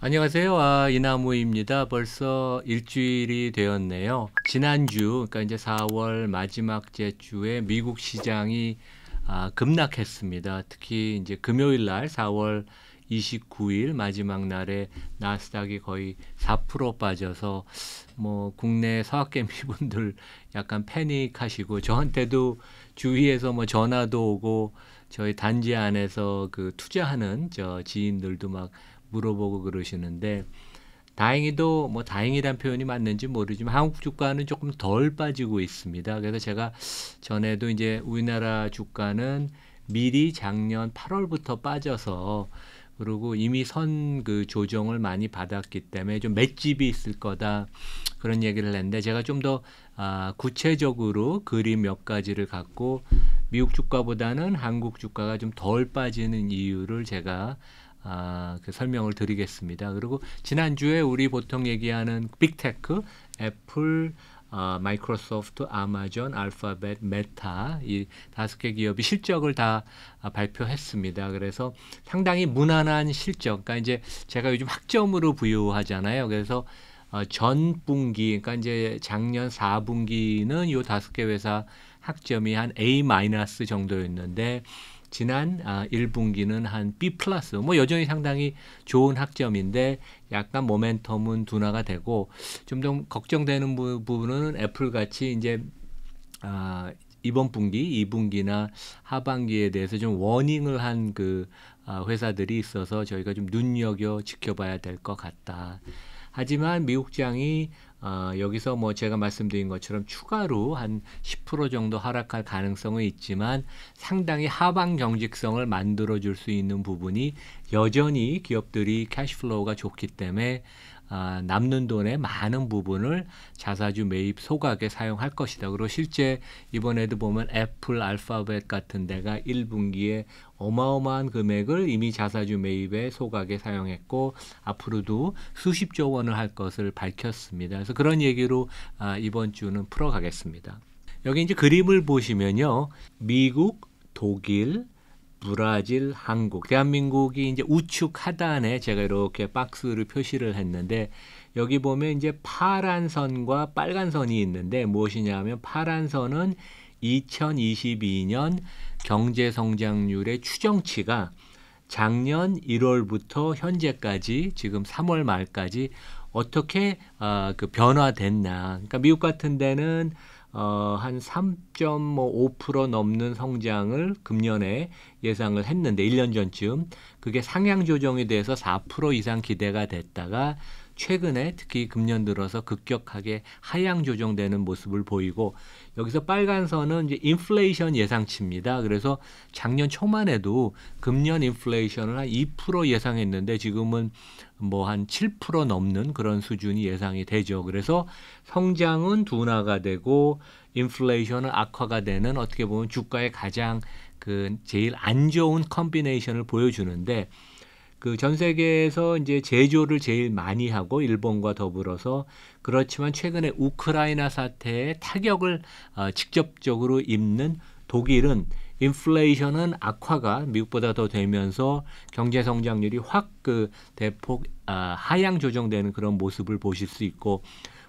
안녕하세요. 아, 이나무입니다. 벌써 일주일이 되었네요. 지난주, 그러니까 이제 4월 마지막 제 주에 미국 시장이 아, 급락했습니다. 특히 이제 금요일 날 4월 29일 마지막 날에 나스닥이 거의 4% 빠져서 뭐 국내 서학개미분들 약간 패닉하시고 저한테도 주위에서 뭐 전화도 오고 저희 단지 안에서 그 투자하는 저 지인들도 막 물어보고 그러시는데 다행히도 뭐 다행이란 표현이 맞는지 모르지만 한국 주가는 조금 덜 빠지고 있습니다. 그래서 제가 전에도 이제 우리나라 주가는 미리 작년 8월부터 빠져서 그리고 이미 선 그 조정을 많이 받았기 때문에 좀 맷집이 있을 거다 그런 얘기를 했는데 제가 좀 더 아, 구체적으로 그림 몇 가지를 갖고 미국 주가보다는 한국 주가가 좀 덜 빠지는 이유를 제가 아, 그 설명을 드리겠습니다. 그리고 지난주에 우리 보통 얘기하는 빅테크, 애플, 어, 마이크로소프트, 아마존, 알파벳, 메타 이 다섯 개 기업이 실적을 다 아, 발표했습니다. 그래서 상당히 무난한 실적. 그러니까 이제 제가 요즘 학점으로 부여하잖아요. 그래서 어, 전 분기, 그러니까 이제 작년 4분기는 요 다섯 개 회사 학점이 한 A- 정도였는데 지난 아, 1분기는 한 B 플러스 뭐 여전히 상당히 좋은 학점인데 약간 모멘텀은 둔화가 되고 좀좀 걱정되는 부, 분은 애플 같이 이제 아, 이번 분기, 2분기나 하반기에 대해서 좀 워닝을 한그 아, 회사들이 있어서 저희가 좀 눈여겨 지켜봐야 될 것 같다. 하지만 미국장이 어, 여기서 뭐 제가 말씀드린 것처럼 추가로 한 10% 정도 하락할 가능성은 있지만 상당히 하방 경직성을 만들어 줄 수 있는 부분이 여전히 기업들이 캐시플로우가 좋기 때문에 아, 남는 돈의 많은 부분을 자사주 매입 소각에 사용할 것이다. 그리고 실제 이번에도 보면 애플, 알파벳 같은 데가 1분기에 어마어마한 금액을 이미 자사주 매입에 소각에 사용했고 앞으로도 수십조 원을 할 것을 밝혔습니다. 그래서 그런 얘기로 아, 이번 주는 풀어가겠습니다. 여기 이제 그림을 보시면요. 미국, 독일, 브라질, 한국, 대한민국이 이제 우측 하단에 제가 이렇게 박스를 표시를 했는데 여기 보면 이제 파란 선과 빨간 선이 있는데 무엇이냐면 파란 선은 2022년 경제 성장률의 추정치가 작년 1월부터 현재까지 지금 3월 말까지 어떻게 어, 그 변화됐나. 그러니까 미국 같은 데는 어, 한 3.5% 넘는 성장을 금년에 예상을 했는데 1년 전쯤 그게 상향 조정에 대해서 4% 이상 기대가 됐다가 최근에 특히 금년 들어서 급격하게 하향 조정되는 모습을 보이고 여기서 빨간 선은 이제 인플레이션 예상치입니다. 그래서 작년 초만 해도 금년 인플레이션을 한 2% 예상했는데 지금은 뭐한7% 넘는 그런 수준이 예상이 되죠. 그래서 성장은 둔화가 되고 인플레이션은 악화가 되는 어떻게 보면 주가의 가장 그 제일 안 좋은 컨비네이션을 보여주는데 그 전 세계에서 이제 제조를 제일 많이 하고 일본과 더불어서 그렇지만 최근에 우크라이나 사태에 타격을 어, 직접적으로 입는 독일은 인플레이션은 악화가 미국보다 더 되면서 경제 성장률이 확 그 대폭 아, 하향 조정되는 그런 모습을 보실 수 있고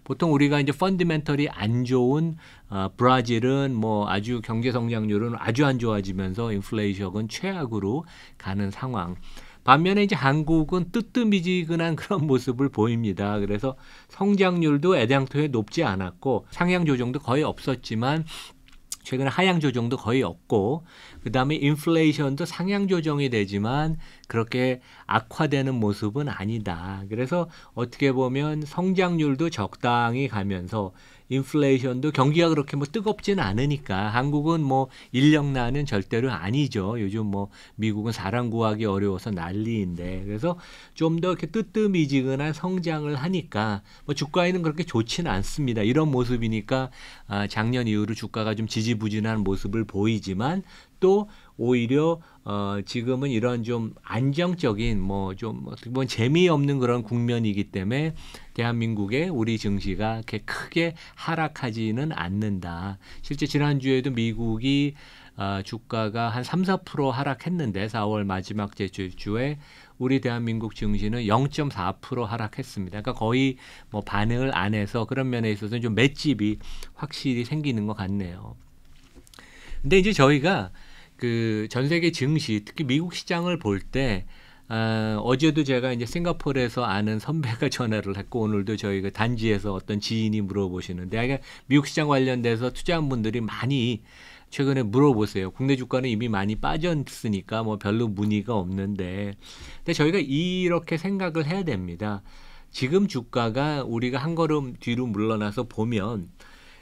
보통 우리가 이제 펀디멘털이안 좋은 아, 브라질은 뭐 아주 경제 성장률은 아주 안 좋아지면서 인플레이션은 최악으로 가는 상황. 반면에 이제 한국은 뜨뜨미지근한 그런 모습을 보입니다. 그래서 성장률도 애당토에 높지 않았고 상향 조정도 거의 없었지만 최근에 하향 조정도 거의 없고 그다음에 인플레이션도 상향 조정이 되지만 그렇게 악화되는 모습은 아니다. 그래서 어떻게 보면 성장률도 적당히 가면서 인플레이션도 경기가 그렇게 뭐뜨겁진 않으니까 한국은 뭐 인력난은 절대로 아니죠. 요즘 뭐 미국은 사람 구하기 어려워서 난리인데 그래서 좀 더 이렇게 뜨뜻미지근한 성장을 하니까 뭐 주가에는 그렇게 좋지는 않습니다. 이런 모습이니까 아, 작년 이후로 주가가 좀 지지부진한 모습을 보이지만 또 오히려 어, 지금은 이런 좀 안정적인 뭐 좀 어떻게 보면 재미없는 그런 국면이기 때문에 대한민국의 우리 증시가 이렇게 크게 하락하지는 않는다. 실제 지난주에도 미국이 어, 주가가 한 3, 4% 하락했는데 4월 마지막 제주에 우리 대한민국 증시는 0.4% 하락했습니다. 그러니까 거의 뭐 반응을 안 해서 그런 면에 있어서는 좀 맷집이 확실히 생기는 것 같네요. 근데 이제 저희가 그전 세계 증시 특히 미국 시장을 볼때 아, 어제도 제가 이제 싱가포르에서 아는 선배가 전화를 했고 오늘도 저희가 그 단지에서 어떤 지인이 물어보시는데 하여 미국 시장 관련돼서 투자한 분들이 많이 최근에 물어보세요. 국내 주가는 이미 많이 빠졌으니까 뭐 별로 문의가 없는데 근데 저희가 이렇게 생각을 해야 됩니다. 지금 주가가 우리가 한 걸음 뒤로 물러나서 보면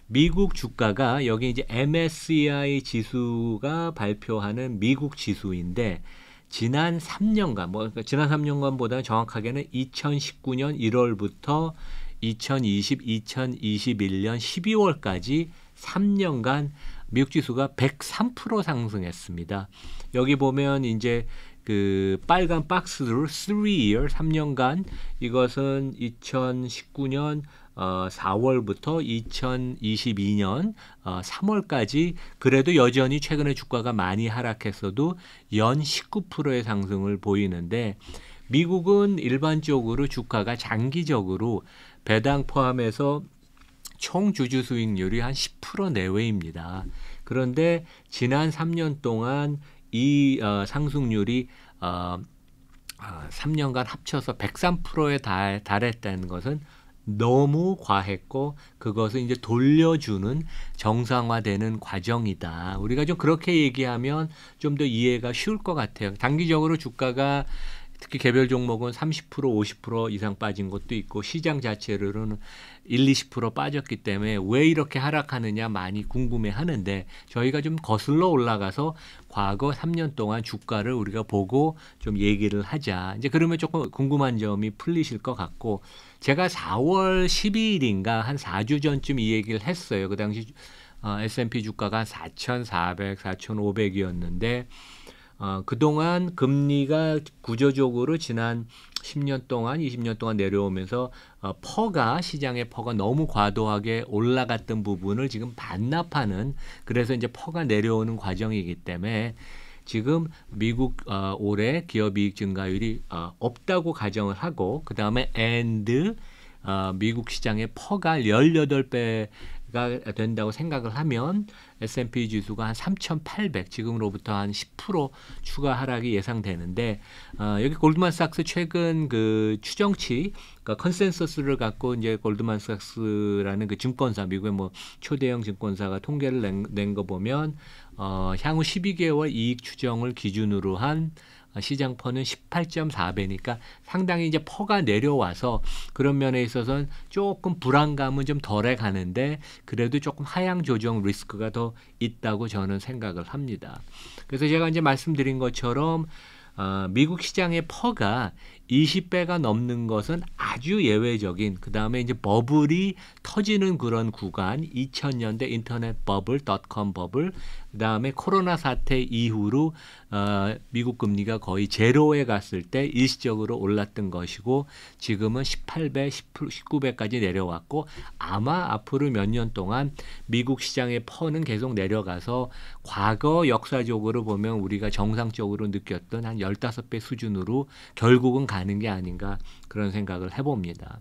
미국 주가가 여기 이제 MSCI 지수가 발표하는 미국 지수인데 지난 3년간 뭐 그러니까 지난 3년간보다 정확하게는 2019년 1월부터 2020, 2021년 12월까지 3년간 미국 지수가 103% 상승했습니다. 여기 보면 이제 그 빨간 박스로 3year 3년간 이것은 2019년 어, 4월부터 2022년 어, 3월까지 그래도 여전히 최근에 주가가 많이 하락했어도 연 19%의 상승을 보이는데 미국은 일반적으로 주가가 장기적으로 배당 포함해서 총 주주 수익률이 한 10% 내외입니다. 그런데 지난 3년 동안 이 어, 상승률이 어, 3년간 어, 합쳐서 103%에 달, 달했다는 것은 너무 과했고 그것을 이제 돌려주는 정상화되는 과정이다. 우리가 좀 그렇게 얘기하면 좀 더 이해가 쉬울 것 같아요. 단기적으로 주가가 특히 개별 종목은 30% 50% 이상 빠진 것도 있고 시장 자체로는 1, 20% 빠졌기 때문에 왜 이렇게 하락하느냐 많이 궁금해 하는데 저희가 좀 거슬러 올라가서 과거 3년 동안 주가를 우리가 보고 좀 얘기를 하자. 이제 그러면 조금 궁금한 점이 풀리실 것 같고 제가 4월 12일인가 한 4주 전쯤 이 얘기를 했어요. 그 당시 어, S&P 주가가 4,400, 4,500이었는데 어, 그동안 금리가 구조적으로 지난 10년 동안, 20년 동안 내려오면서 어, 퍼가 시장의 퍼가 너무 과도하게 올라갔던 부분을 지금 반납하는 그래서 이제 퍼가 내려오는 과정이기 때문에 지금 미국 어, 올해 기업이익 증가율이 어, 없다고 가정을 하고 그 다음에 and 어, 미국 시장의 퍼가 열여덟 배가 된다고 생각을 하면 S&P 지수가 한 3,800 지금으로부터 한 10% 추가 하락이 예상되는데 어, 여기 골드만삭스 최근 그 추정치 그러니까 컨센서스를 갖고 이제 골드만삭스라는 그 증권사 미국의 뭐 초대형 증권사가 통계를 낸 거 보면 어, 향후 12개월 이익 추정을 기준으로 한 어, 시장퍼는 18.4배니까 상당히 이제 퍼가 내려와서 그런 면에 있어서는 조금 불안감은 좀 덜해 가는데 그래도 조금 하향 조정 리스크가 더 있다고 저는 생각을 합니다. 그래서 제가 이제 말씀드린 것처럼 어, 미국 시장의 퍼가 20배가 넘는 것은 아주 예외적인 그 다음에 이제 버블이 터지는 그런 구간 2000년대 인터넷 버블, 닷컴 버블 그다음에 코로나 사태 이후로 어, 미국 금리가 거의 제로에 갔을 때 일시적으로 올랐던 것이고 지금은 18배, 10%, 9배까지 내려왔고 아마 앞으로 몇 년 동안 미국 시장의 퍼는 계속 내려가서 과거 역사적으로 보면 우리가 정상적으로 느꼈던 한 15배 수준으로 결국은 가는 게 아닌가 그런 생각을 해봅니다.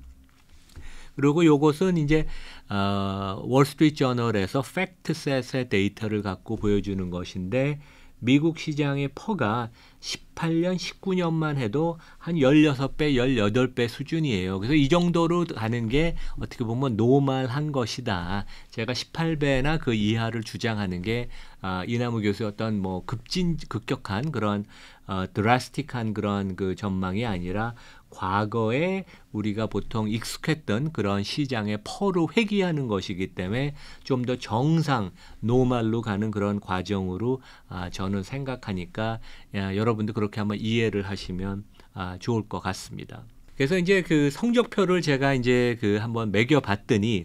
그리고 요것은 이제 어, 월스트리트 저널에서 팩트셋의 데이터를 갖고 보여주는 것인데 미국 시장의 퍼가 18년, 19년만 해도 한 16배, 18배 수준이에요. 그래서 이 정도로 가는 게 어떻게 보면 노말한 것이다. 제가 18배나 그 이하를 주장하는 게 아, 이남우 교수의 어떤 뭐 급진, 급격한 그런 어, 드라스틱한 그런 그 전망이 아니라 과거에 우리가 보통 익숙했던 그런 시장의 퍼로 회귀하는 것이기 때문에 좀 더 정상 노말로 가는 그런 과정으로 아, 저는 생각하니까 야, 여러분도 그렇게 한번 이해를 하시면 아, 좋을 것 같습니다. 그래서 이제 그 성적표를 제가 이제 그 한번 매겨봤더니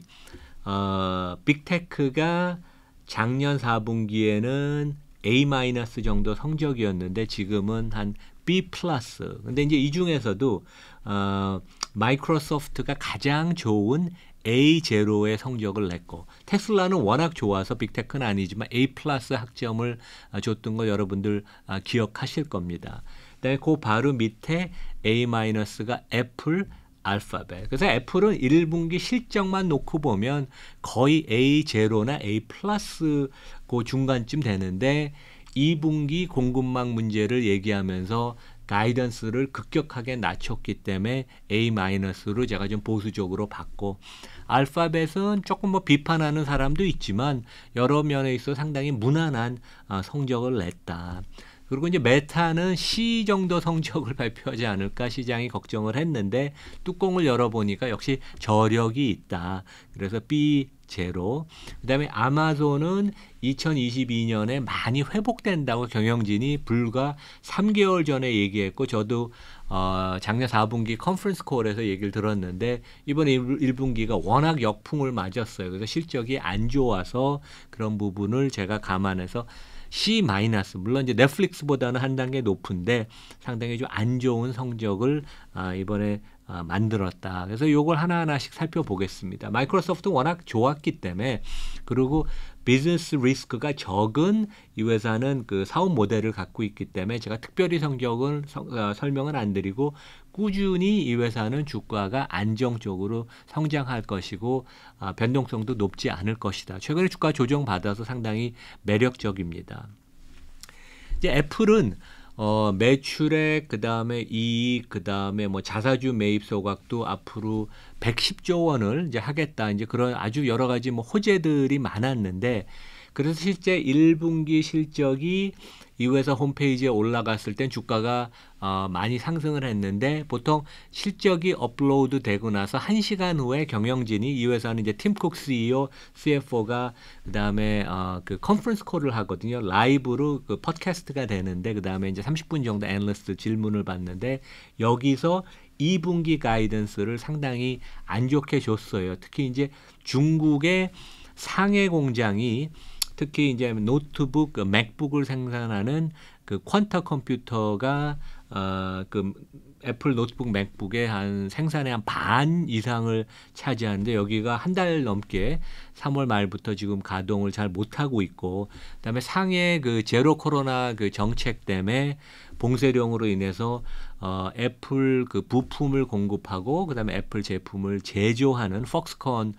어, 빅테크가 작년 4분기에는 A 마이너스 정도 성적이었는데 지금은 한 B 플러스. 근데 이제 이 중에서도 어, 마이크로소프트가 가장 좋은 A0의 성적을 냈고 테슬라는 워낙 좋아서 빅테크는 아니지만 A 플러스 학점을 어, 줬던 거 여러분들 아, 기억하실 겁니다. 그다음에 그 바로 밑에 A 마이너스가 애플 알파벳. 그래서 애플은 1분기 실적만 놓고 보면 거의 A0나 A 플러스 그 중간쯤 되는데 2분기 공급망 문제를 얘기하면서 가이던스를 급격하게 낮췄기 때문에 A-로 제가 좀 보수적으로 봤고 알파벳은 조금 뭐 비판하는 사람도 있지만 여러 면에 있어 상당히 무난한 어, 성적을 냈다. 그리고 이제 메타는 C 정도 성적을 발표하지 않을까 시장이 걱정을 했는데 뚜껑을 열어보니까 역시 저력이 있다. 그래서 B 제로. 그다음에 아마존은 2022년에 많이 회복된다고 경영진이 불과 3개월 전에 얘기했고 저도 어, 작년 4분기 컨퍼런스 콜에서 얘기를 들었는데 이번에 1, 분기가 워낙 역풍을 맞았어요. 그래서 실적이 안 좋아서 그런 부분을 제가 감안해서 C 마이너스 물론 이제 넷플릭스보다는 한 단계 높은데 상당히 좀 안 좋은 성적을 아, 이번에 어, 만들었다. 그래서 이걸 하나하나씩 살펴보겠습니다. 마이크로소프트 워낙 좋았기 때문에 그리고 비즈니스 리스크가 적은 이 회사는 그 사업 모델을 갖고 있기 때문에 제가 특별히 성적을 성, 어, 설명을안 드리고 꾸준히 이 회사는 주가가 안정적으로 성장할 것이고 어, 변동성도 높지 않을 것이다. 최근에 주가 조정 받아서 상당히 매력적입니다. 이제 애플은 어, 매출액 그다음에 이익 그다음에 뭐 자사주 매입 소각도 앞으로 110조 원을 이제 하겠다. 이제 그런 아주 여러 가지 뭐 호재들이 많았는데 그래서 실제 1분기 실적이 이회서 홈페이지에 올라갔을 땐 주가가 어, 많이 상승을 했는데 보통 실적이 업로드 되고 나서 1시간 후에 경영진이 이 회사는 이제 팀쿡 CEO, CFO가 그다음에 어, 그 컨퍼런스 콜을 하거든요. 라이브로 그 팟캐스트가 되는데 그다음에 이제 30분 정도 앤널리스트 질문을 받는데 여기서 2분기 가이던스를 상당히 안 좋게 줬어요. 특히 이제 중국의 상해 공장이 특히 이제 노트북, 그 맥북을 생산하는 그 퀀터 컴퓨터가 어그 애플 노트북 맥북의 한 생산의 한 반 이상을 차지하는데 여기가 한 달 넘게 3월 말부터 지금 가동을 잘 못하고 있고 그다음에 상해 그 제로 코로나 그 정책 때문에 봉쇄령으로 인해서 어 애플 그 부품을 공급하고 그다음에 애플 제품을 제조하는 폭스콘을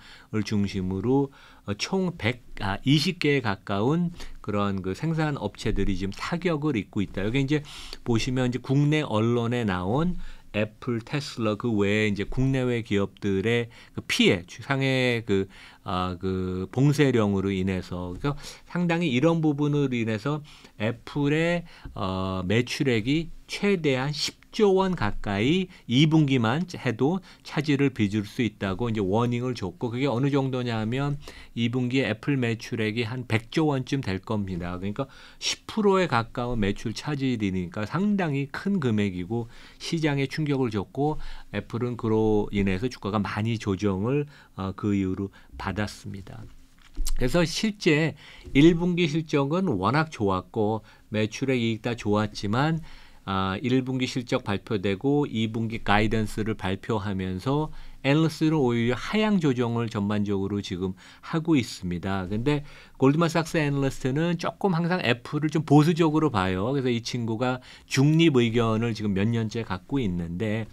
중심으로 어, 총1 아, 20개에 가까운 그런 그 생산 업체들이 지금 타격을 입고 있다. 여기 이제 보시면 이제 국내 언론에 나온 애플, 테슬라 그 외에 이제 국내외 기업들의 그 피해, 상해 그, 아, 그 봉쇄령으로 인해서 그래서 상당히 이런 부분으로 인해서 애플의 어, 매출액이 최대한 1 10조 원 가까이 2분기만 해도 차질을 빚을 수 있다고 이제 워닝을 줬고 그게 어느 정도냐 하면 2분기 애플 매출액이 한 100조 원쯤 될 겁니다. 그러니까 10%에 가까운 매출 차질이니까 상당히 큰 금액이고 시장에 충격을 줬고 애플은 그로 인해서 주가가 많이 조정을 어, 그 이후로 받았습니다. 그래서 실제 1분기 실적은 워낙 좋았고 매출액 이익 다 좋았지만 아, 1분기 실적 발표되고 2분기 가이던스를 발표하면서 애러스트는 오히려 하향 조정을 전반적으로 지금 하고 있습니다. 근데 골드만삭스 애러스트는 조금 항상 애플을 좀 보수적으로 봐요. 그래서 이 친구가 중립 의견을 지금 몇 년째 갖고 있는데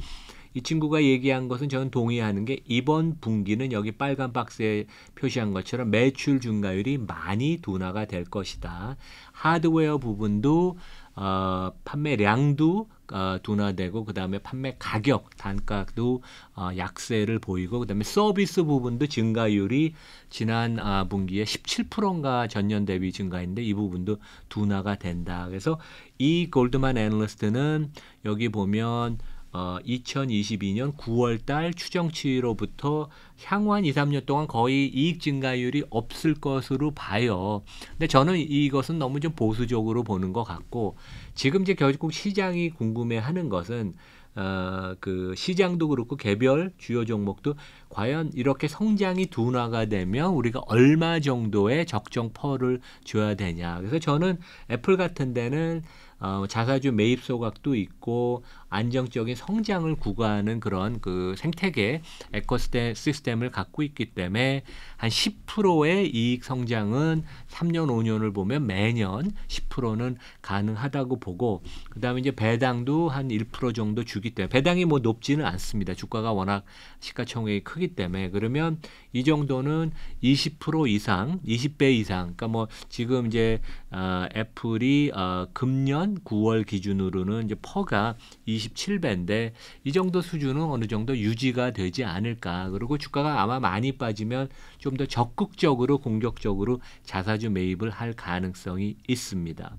이 친구가 얘기한 것은 저는 동의하는 게 이번 분기는 여기 빨간 박스에 표시한 것처럼 매출 증가율이 많이 둔화가 될 것이다. 하드웨어 부분도 어, 판매량도 어, 둔화되고 그다음에 판매 가격 단가도 어, 약세를 보이고 그다음에 서비스 부분도 증가율이 지난 아, 분기에 17%인가 전년 대비 증가했는데 이 부분도 둔화가 된다. 그래서 이 골드만 애널리스트는 여기 보면 어, 2022년 9월 달 추정치로부터 향후 한 2, 3년 동안 거의 이익 증가율이 없을 것으로 봐요. 근데 저는 이것은 너무 좀 보수적으로 보는 것 같고 지금 이제 결국 시장이 궁금해하는 것은 어, 그 시장도 그렇고 개별 주요 종목도 과연 이렇게 성장이 둔화가 되면 우리가 얼마 정도의 적정 퍼를 줘야 되냐. 그래서 저는 애플 같은 데는 어, 자사주 매입 소각도 있고 안정적인 성장을 구가하는 그런 그 생태계 에코시스템을 갖고 있기 때문에 한 10%의 이익 성장은 3년 5년을 보면 매년 10%는 가능하다고 보고 그다음에 이제 배당도 한 1% 정도 주기 때문에 배당이 뭐 높지는 않습니다. 주가가 워낙 시가총액이 크기 때문에 그러면 이 정도는 20% 이상, 20배 이상 그러니까 뭐 지금 이제 어, 애플이 어, 금년 9월 기준으로는 이제 퍼가 27배인데 이 정도 수준은 어느 정도 유지가 되지 않을까. 그리고 주가가 아마 많이 빠지면 좀 더 적극적으로 공격적으로 자사주 매입을 할 가능성이 있습니다.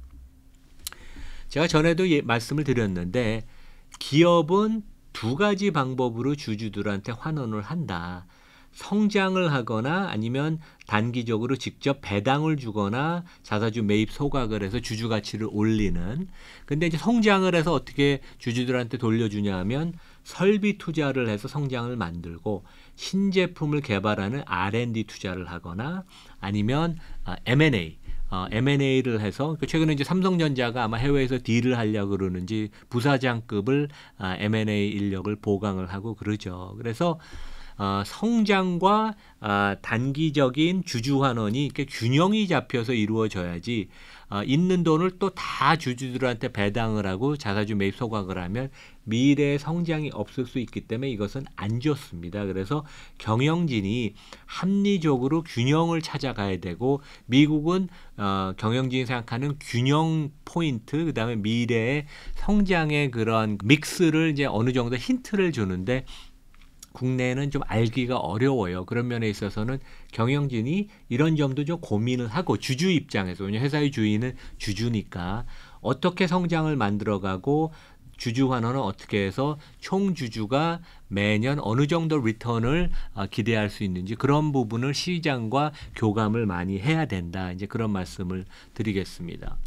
제가 전에도 예, 말씀을 드렸는데 기업은 두 가지 방법으로 주주들한테 환원을 한다. 성장을 하거나 아니면 단기적으로 직접 배당을 주거나 자사주 매입 소각을 해서 주주 가치를 올리는 근데 이제 성장을 해서 어떻게 주주들한테 돌려주냐 하면 설비 투자를 해서 성장을 만들고 신제품을 개발하는 R&D 투자를 하거나 아니면 M&A 아, 어, M&A를 해서 그 최근에 이제 삼성전자가 아마 해외에서 딜을 하려고 그러는지 부사장급을 아, M&A 인력을 보강을 하고 그러죠. 그래서 어, 성장과 어, 단기적인 주주 환원이 균형이 잡혀서 이루어져야지 어, 있는 돈을 또 다 주주들한테 배당을 하고 자사주 매입 소각을 하면 미래의 성장이 없을 수 있기 때문에 이것은 안 좋습니다. 그래서 경영진이 합리적으로 균형을 찾아가야 되고 미국은 경영진이 생각하는 균형 포인트 그다음에 미래의 성장의 그런 믹스를 이제 어느 정도 힌트를 주는데 국내에는 좀 알기가 어려워요. 그런 면에 있어서는 경영진이 이런 점도 좀 고민을 하고 주주 입장에서 왜냐 회사의 주인은 주주니까 어떻게 성장을 만들어가고 주주 환원은 어떻게 해서 총 주주가 매년 어느 정도 리턴을 아, 기대할 수 있는지 그런 부분을 시장과 교감을 많이 해야 된다. 이제 그런 말씀을 드리겠습니다.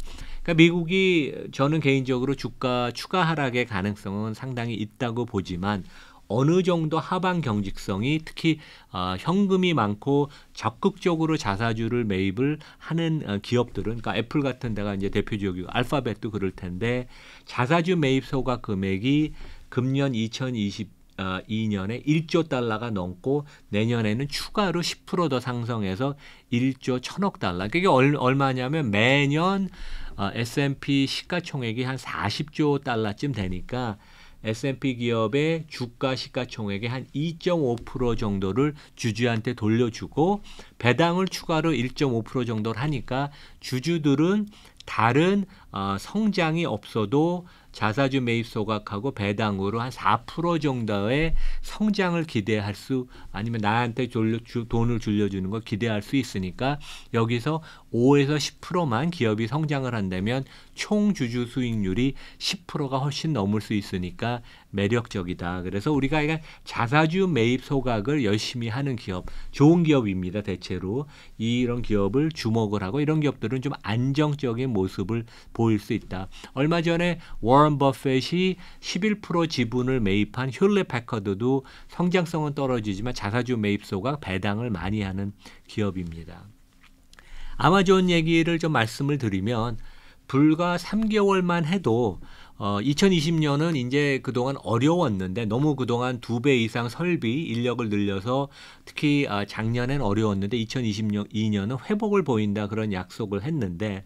그러니까 미국이 저는 개인적으로 주가 추가 하락의 가능성은 상당히 있다고 보지만 어느 정도 하방 경직성이 특히 어, 현금이 많고 적극적으로 자사주를 매입을 하는 어, 기업들은 그러니까 애플 같은 데가 이제 대표적이고 알파벳도 그럴 텐데 자사주 매입 소가 금액이 금년 2020 어, 2년에 1조 달러가 넘고 내년에는 추가로 10%더 상승해서 1조 1000억 달러. 그게 얼, 얼마냐면 매년 어, S&P 시가총액이 한 40조 달러쯤 되니까 S&P 기업의 주가 시가총액의 한 2.5% 정도를 주주한테 돌려주고 배당을 추가로 1.5% 정도를 하니까 주주들은 다른 어, 성장이 없어도 자사주 매입 소각하고 배당으로 한 4% 정도의 성장을 기대할 수 아니면 나한테 졸려, 주, 돈을 돌려주는걸 기대할 수 있으니까 여기서 5에서 10%만 기업이 성장을 한다면 총 주주 수익률이 10%가 훨씬 넘을 수 있으니까 매력적이다. 그래서 우리가 자사주 매입 소각을 열심히 하는 기업, 좋은 기업입니다. 대체로 이런 기업을 주목을 하고 이런 기업들은 좀 안정적인 모습을 보일 수 있다. 얼마 전에 워런 버핏이 11% 지분을 매입한 휴레 패커드도 성장성은 떨어지지만 자사주 매입 소각 배당을 많이 하는 기업입니다. 아마존 얘기를 좀 말씀을 드리면 불과 3개월만 해도 어, 2020년은 이제 그동안 어려웠는데 너무 그동안 두 배 이상 설비 인력을 늘려서 특히 아, 작년엔 어려웠는데 2022년은 회복을 보인다 그런 약속을 했는데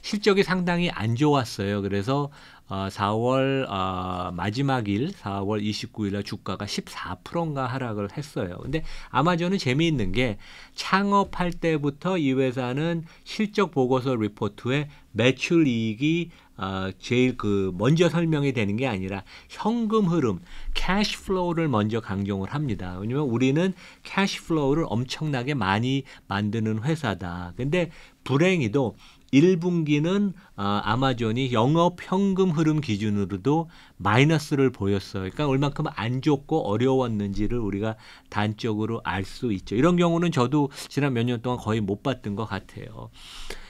실적이 상당히 안 좋았어요. 그래서 어, 아, 4월 어, 아, 마지막일 4월 29일날 주가가 14%인가 하락을 했어요. 근데 아마존은 재미있는 게 창업할 때부터 이 회사는 실적 보고서 리포트에 매출 이익이 어, 제일 그 먼저 설명이 되는 게 아니라 현금 흐름, 캐시 플로우를 먼저 강조를 합니다. 왜냐면 우리는 캐시 플로우를 엄청나게 많이 만드는 회사다. 근데 불행히도 1분기는 어, 아마존이 영업 현금 흐름 기준으로도 마이너스를 보였어요. 그러니까 얼만큼 안 좋고 어려웠는지를 우리가 단적으로 알 수 있죠. 이런 경우는 저도 지난 몇 년 동안 거의 못 봤던 것 같아요.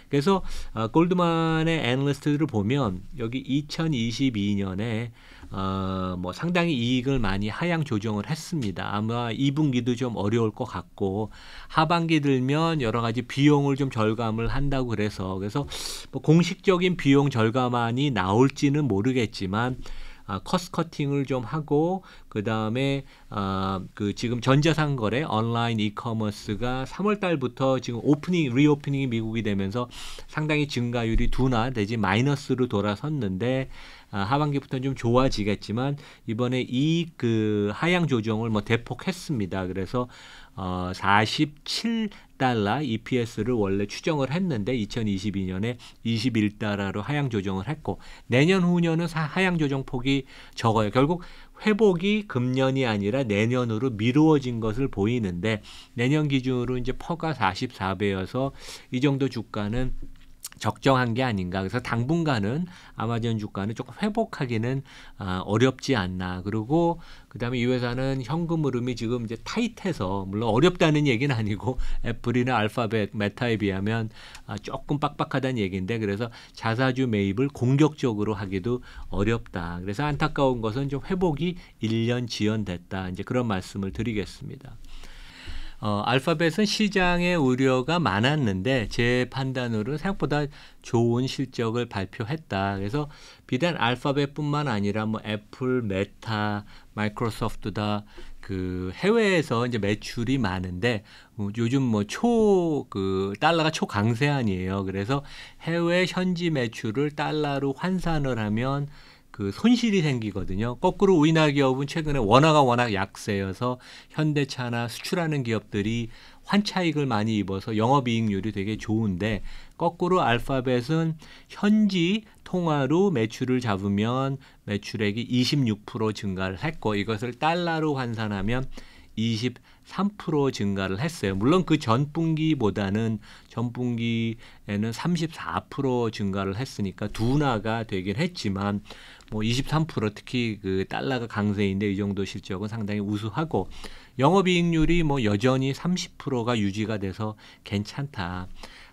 그래서 어, 골드만의 애널리스트들을 보면 여기 2022년에 어, 아, 뭐 상당히 이익을 많이 하향 조정을 했습니다. 아마 2분기도 좀 어려울 것 같고 하반기 들면 여러 가지 비용을 좀 절감을 한다고 그래서 그래서 뭐 공식적인 비용 절감안이 나올지는 모르겠지만 아, 커스 커팅을 좀 하고 그 다음에 아, 그 지금 전자상거래 온라인 이커머스가 3월 달부터 지금 오프닝 리오프닝이 미국이 되면서 상당히 증가율이 둔화 되지 마이너스로 돌아섰는데 아, 하반기부터는 좀 좋아지겠지만 이번에 이 그 하향 조정을 뭐 대폭 했습니다. 그래서 어, 47달러 EPS를 원래 추정을 했는데 2022년에 21달러로 하향 조정을 했고 내년 후년은 하향 조정 폭이 적어요. 결국 회복이 금년이 아니라 내년으로 미루어진 것을 보이는데 내년 기준으로 이제 퍼가 44배여서 이 정도 주가는 적정한 게 아닌가. 그래서 당분간은 아마존 주가는 조금 회복하기는 아, 어렵지 않나. 그리고 그다음에 이 회사는 현금 흐름이 지금 이제 타이트해서 물론 어렵다는 얘기는 아니고 애플이나 알파벳, 메타에 비하면 아, 조금 빡빡하다는 얘기인데 그래서 자사주 매입을 공격적으로 하기도 어렵다. 그래서 안타까운 것은 좀 회복이 1년 지연됐다. 이제 그런 말씀을 드리겠습니다. 어, 알파벳은 시장의 우려가 많았는데 제 판단으로는 생각보다 좋은 실적을 발표했다. 그래서 비단 알파벳뿐만 아니라 뭐 애플, 메타, 마이크로소프트다 그 해외에서 이제 매출이 많은데 뭐 요즘 뭐 초 그 달러가 초강세아니에요 그래서 해외 현지 매출을 달러로 환산을 하면 그 손실이 생기거든요. 거꾸로 우리나라 기업은 최근에 원화가 워낙 약세여서 현대차나 수출하는 기업들이 환차익을 많이 입어서 영업이익률이 되게 좋은데 거꾸로 알파벳은 현지 통화로 매출을 잡으면 매출액이 26% 증가를 했고 이것을 달러로 환산하면 20 3% 증가를 했어요. 물론 그 전분기보다는 전분기에는 34% 증가를 했으니까 둔화가 되긴 했지만 뭐23% 특히 그 달러가 강세인데 이 정도 실적은 상당히 우수하고 영업이익률이 뭐 여전히 30%가 유지가 돼서 괜찮다.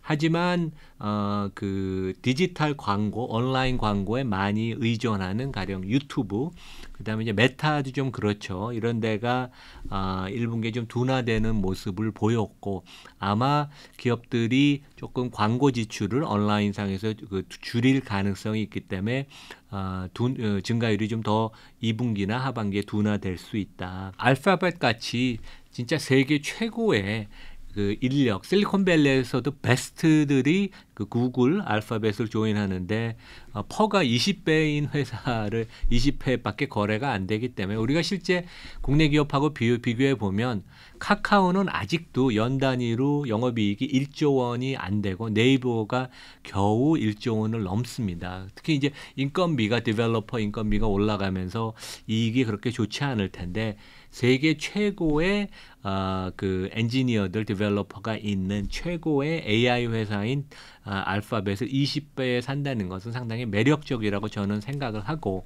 하지만 어, 그 디지털 광고, 온라인 광고에 많이 의존하는 가령 유튜브, 그다음에 이제 메타도 좀 그렇죠. 이런 데가 아, 어, 1분기에 좀 둔화되는 모습을 보였고 아마 기업들이 조금 광고 지출을 온라인상에서 그 줄일 가능성이 있기 때문에 아, 어, 둔, 어, 증가율이 좀 더 2분기나 하반기에 둔화될 수 있다. 알파벳 같이 진짜 세계 최고의 그 인력 실리콘밸리에서도 베스트들이 그 구글 알파벳을 조인하는데 어, 퍼가 20배인 회사를 20회밖에 거래가 안 되기 때문에 우리가 실제 국내 기업하고 비, 교해 보면 카카오는 아직도 연 단위로 영업이익이 1조 원이 안 되고 네이버가 겨우 1조 원을 넘습니다. 특히 이제 인건비가 디벨로퍼 인건비가 올라가면서 이익이 그렇게 좋지 않을 텐데 세계 최고의 어, 그 엔지니어들 디벨로퍼가 있는 최고의 AI 회사인 어, 알파벳을 20배에 산다는 것은 상당히 매력적이라고 저는 생각을 하고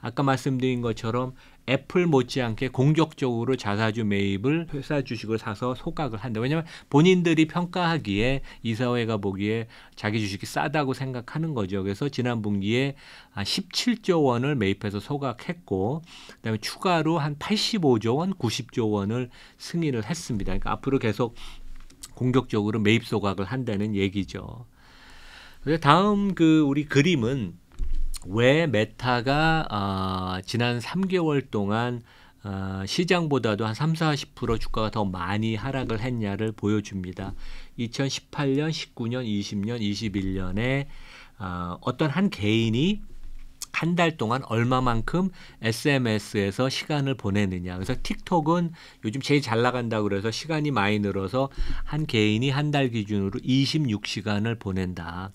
아까 말씀드린 것처럼 애플 못지않게 공격적으로 자사주 매입을 회사 주식을 사서 소각을 한다. 왜냐하면 본인들이 평가하기에 이사회가 보기에 자기 주식이 싸다고 생각하는 거죠. 그래서 지난 분기에 한 17조 원을 매입해서 소각했고, 그다음에 추가로 한 85조 원, 90조 원을 승인을 했습니다. 그러니까 앞으로 계속 공격적으로 매입 소각을 한다는 얘기죠. 그래서 다음 그 우리 그림은 왜 메타가 어, 지난 3개월 동안 어, 시장보다도 한 3, 40% 주가가 더 많이 하락을 했냐를 보여줍니다. 2018년, 19년, 20년, 21년에 어, 어떤 한 개인이 한 달 동안 얼마만큼 SMS에서 시간을 보내느냐. 그래서 틱톡은 요즘 제일 잘 나간다 그래서 시간이 많이 늘어서 한 개인이 한 달 기준으로 26시간을 보낸다.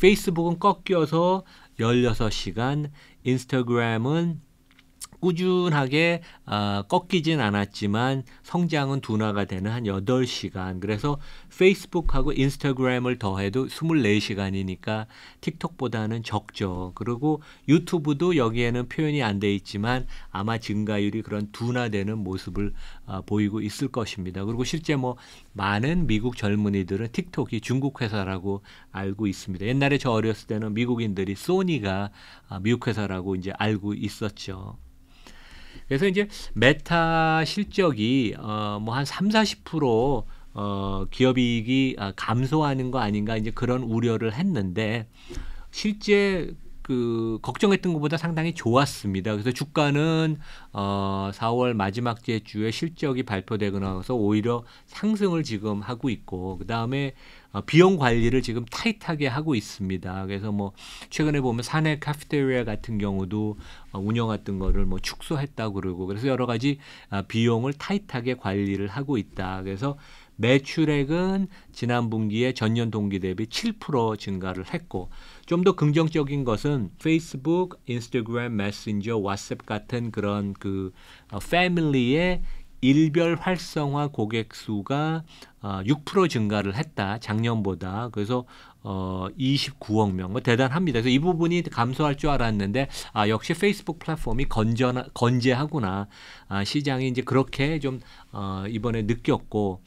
페이스북은 꺾여서 16시간, 인스타그램은 꾸준하게 어, 꺾이진 않았지만 성장은 둔화가 되는 한 8시간. 그래서 페이스북하고 인스타그램을 더해도 24시간이니까 틱톡보다는 적죠. 그리고 유튜브도 여기에는 표현이 안 돼 있지만 아마 증가율이 그런 둔화되는 모습을 아, 보이고 있을 것입니다. 그리고 실제 뭐 많은 미국 젊은이들은 틱톡이 중국 회사라고 알고 있습니다. 옛날에 저 어렸을 때는 미국인들이 소니가 아, 미국 회사라고 이제 알고 있었죠. 그래서 이제 메타 실적이 어, 뭐한 3, 40% 어, 기업이익이 아, 감소하는 거 아닌가 이제 그런 우려를 했는데 실제 그 걱정했던 것보다 상당히 좋았습니다. 그래서 주가는 어 4월 마지막 주에 실적이 발표되고 나서 오히려 상승을 지금 하고 있고 그 다음에 어, 비용 관리를 지금 타이트하게 하고 있습니다. 그래서 뭐 최근에 보면 사내 카페테리아 같은 경우도 어, 운영했던 거를 뭐 축소했다 그러고 그래서 여러 가지 어, 비용을 타이트하게 관리를 하고 있다. 그래서 매출액은 지난 분기에 전년 동기 대비 7% 증가를 했고 좀 더 긍정적인 것은 페이스북, 인스타그램, 메신저, 왓츠앱 같은 그런 그 패밀리의 어, 일별 활성화 고객 수가 6% 어, 증가를 했다 작년보다 그래서 어 29억 명뭐 대단합니다. 그래서 이 부분이 감소할 줄 알았는데 아 역시 페이스북 플랫폼이 건전 건재하구나 아 시장이 이제 그렇게 좀 어, 이번에 느꼈고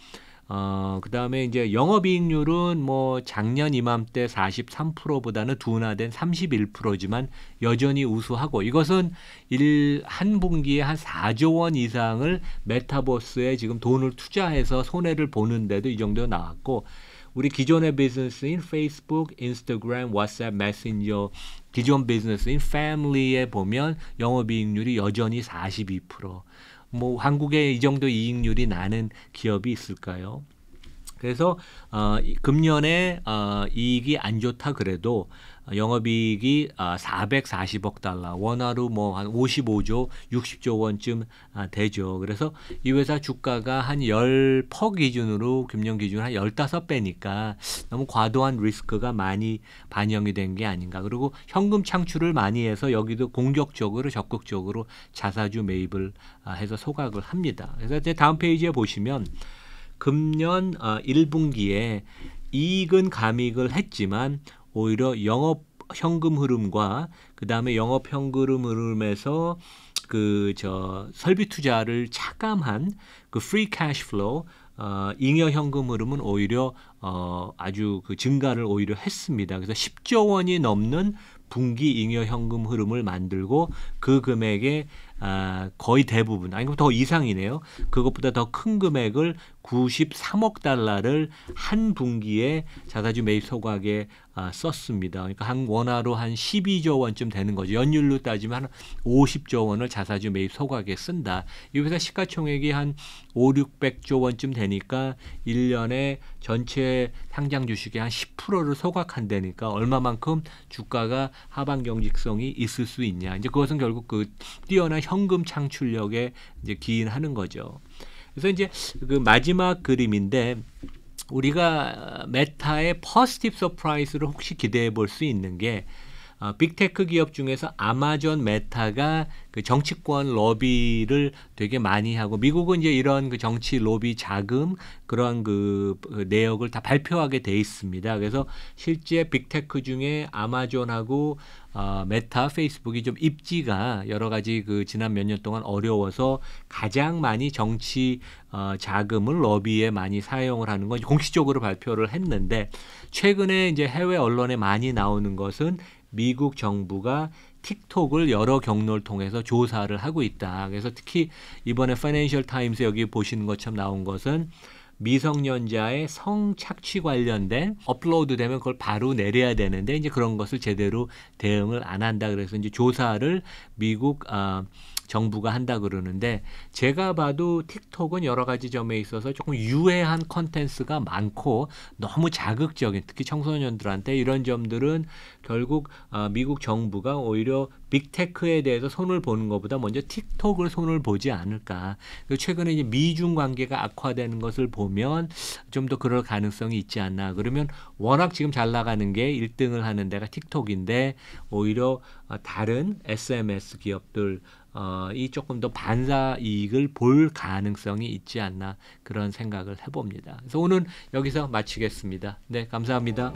어, 그 다음에 이제 영업이익률은 뭐 작년 이맘때 43%보다는 둔화된 31%지만 여전히 우수하고 이것은 일, 한 분기에 한 4조 원 이상을 메타버스에 지금 돈을 투자해서 손해를 보는데도 이 정도 나왔고 우리 기존의 비즈니스인 페이스북, 인스타그램, 왓츠앱, 메신저 기존 비즈니스인 패밀리에 보면 영업이익률이 여전히 42%. 뭐 한국에 이 정도 이익률이 나는 기업이 있을까요? 그래서 어, 금년에 어, 이익이 안 좋다 그래도 영업이익이 440억 아, 달러, 원화로 뭐 한 55조, 60조 원쯤 아, 되죠. 그래서 이 회사 주가가 한 10퍼 기준으로 금년 기준 으로한 15배니까 너무 과도한 리스크가 많이 반영이 된 게 아닌가. 그리고 현금 창출을 많이 해서 여기도 공격적으로 적극적으로 자사주 매입을 아, 해서 소각을 합니다. 그래서 다음 페이지에 보시면 금년 1분기에 어, 이익은 감익을 했지만 오히려 영업 현금 흐름과 그다음에 영업 현금 흐름에서 그 저 설비 투자를 차감한 그 프리 캐시 플로우 어, 잉여 현금 흐름은 오히려 어, 아주 그 증가를 오히려 했습니다. 그래서 10조 원이 넘는 분기 잉여 현금 흐름을 만들고 그 금액의 아, 거의 대부분 아니 면더 이상이네요. 그것보다 더 큰 금액을 93억 달러를 한 분기에 자사주 매입 소각에 아, 썼습니다. 그러니까 한 원화로 한 12조 원쯤 되는 거죠. 연율로 따지면 한 50조 원을 자사주 매입 소각에 쓴다. 이 회사 시가총액이 한 5, 600조 원쯤 되니까 1년에 전체 상장 주식의 한 10%를 소각한다니까 얼마만큼 주가가 하반 경직성이 있을 수 있냐. 이제 그것은 결국 그 뛰어난 현금 창출력에 이제 기인하는 거죠. 그래서 이제 그 마지막 그림인데 우리가 메타의 퍼스티브 서프라이즈를 혹시 기대해 볼 수 있는 게 어, 빅테크 기업 중에서 아마존 메타가 그 정치권 로비를 되게 많이 하고 미국은 이제 이런 그 정치 로비 자금 그런 그, 그 내역을 다 발표하게 돼 있습니다. 그래서 실제 빅테크 중에 아마존하고 어, 메타 페이스북이 좀 입지가 여러 가지 그 지난 몇 년 동안 어려워서 가장 많이 정치 어, 자금을 러비에 많이 사용을 하는 건 공식적으로 발표를 했는데 최근에 이제 해외 언론에 많이 나오는 것은 미국 정부가 틱톡을 여러 경로를 통해서 조사를 하고 있다. 그래서 특히 이번에 파이낸셜 타임스 여기 보시는 것처럼 나온 것은 미성년자의 성 착취 관련된 업로드 되면 그걸 바로 내려야 되는데 이제 그런 것을 제대로 대응을 안 한다 그래서 이제 조사를 미국 아 정부가 한다 그러는데 제가 봐도 틱톡은 여러 가지 점에 있어서 조금 유해한 컨텐츠가 많고 너무 자극적인 특히 청소년들한테 이런 점들은 결국 어, 미국 정부가 오히려 빅테크에 대해서 손을 보는 것보다 먼저 틱톡을 손을 보지 않을까. 최근에 이제 미중 관계가 악화되는 것을 보면 좀 더 그럴 가능성이 있지 않나. 그러면 워낙 지금 잘 나가는 게 1등을 하는 데가 틱톡인데 오히려 어, 다른 SMS 기업들 어, 이 조금 더 반사 이익을 볼 가능성이 있지 않나 그런 생각을 해봅니다. 그래서 오늘 여기서 마치겠습니다. 네, 감사합니다.